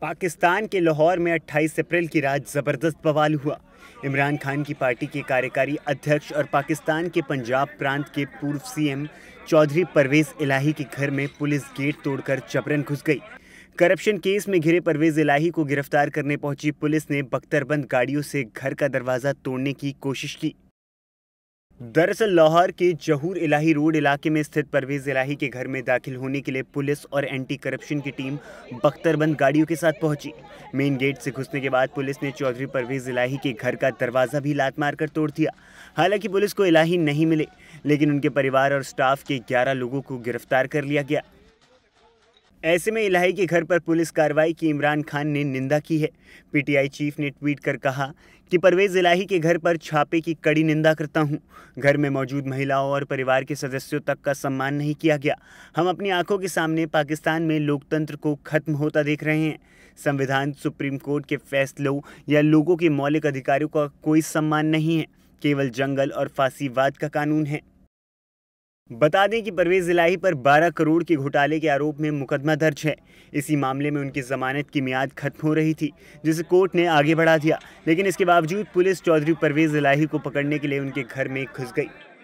पाकिस्तान के लाहौर में 28 अप्रैल की रात ज़बरदस्त बवाल हुआ इमरान खान की पार्टी के कार्यकारी अध्यक्ष और पाकिस्तान के पंजाब प्रांत के पूर्व सीएम चौधरी परवेज़ इलाही के घर में पुलिस गेट तोड़कर जबरन घुस गई करप्शन केस में घिरे परवेज इलाही को गिरफ्तार करने पहुंची पुलिस ने बख्तरबंद गाड़ियों से घर का दरवाज़ा तोड़ने की कोशिश की दरअसल लाहौर के जहूर इलाही रोड इलाके में स्थित परवेज इलाही के घर में दाखिल होने के लिए पुलिस और एंटी करप्शन की टीम बख्तरबंद गाड़ियों के साथ पहुंची मेन गेट से घुसने के बाद पुलिस ने चौधरी परवेज इलाही के घर का दरवाज़ा भी लात मारकर तोड़ दिया हालांकि पुलिस को इलाही नहीं मिले लेकिन उनके परिवार और स्टाफ के ग्यारह लोगों को गिरफ्तार कर लिया गया ऐसे में इलाही के घर पर पुलिस कार्रवाई की इमरान खान ने निंदा की है पीटीआई चीफ ने ट्वीट कर कहा कि परवेज़ इलाही के घर पर छापे की कड़ी निंदा करता हूं। घर में मौजूद महिलाओं और परिवार के सदस्यों तक का सम्मान नहीं किया गया हम अपनी आंखों के सामने पाकिस्तान में लोकतंत्र को खत्म होता देख रहे हैं संविधान सुप्रीम कोर्ट के फैसलों या लोगों के मौलिक अधिकारों का कोई सम्मान नहीं है केवल जंगल और फांसीवाद का कानून है बता दें कि परवेज इलाही पर 12 करोड़ के घोटाले के आरोप में मुकदमा दर्ज है इसी मामले में उनकी जमानत की मियाद खत्म हो रही थी जिसे कोर्ट ने आगे बढ़ा दिया लेकिन इसके बावजूद पुलिस चौधरी परवेज इलाही को पकड़ने के लिए उनके घर में घुस गई